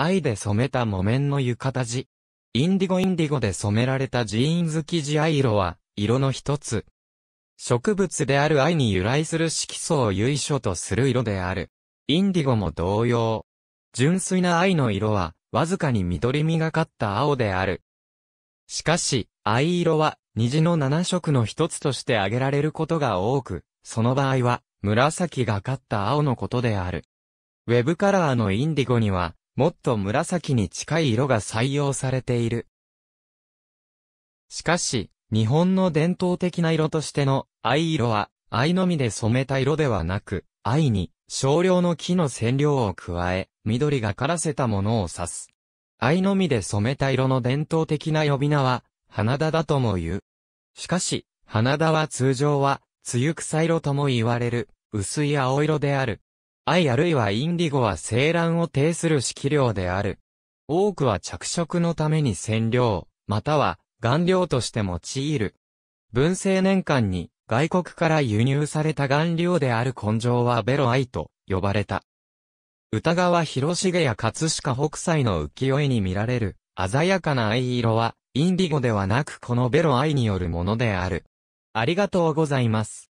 藍で染めた木綿の浴衣地。インディゴインディゴで染められたジーンズ生地藍色は、色の一つ。植物である藍に由来する色素を由緒とする色である。インディゴも同様。純粋な藍の色は、わずかに緑みがかった青である。しかし、藍色は、虹の七色の一つとして挙げられることが多く、その場合は、紫がかった青のことである。ウェブカラーのインディゴには、もっと紫に近い色が採用されている。しかし、日本の伝統的な色としての藍色は、藍のみで染めた色ではなく、藍に少量の木の染料を加え、緑がからせたものを指す。藍のみで染めた色の伝統的な呼び名は、花田だとも言う。しかし、花田は通常は、梅雨草色とも言われる、薄い青色である。愛あるいはインディゴは青卵を呈する色料である。多くは着色のために染料、または顔料として用いる。文政年間に外国から輸入された顔料である根性はベロアイと呼ばれた。歌川広重や葛飾北斎の浮世絵に見られる鮮やかな藍色はインディゴではなくこのベロアイによるものである。ありがとうございます。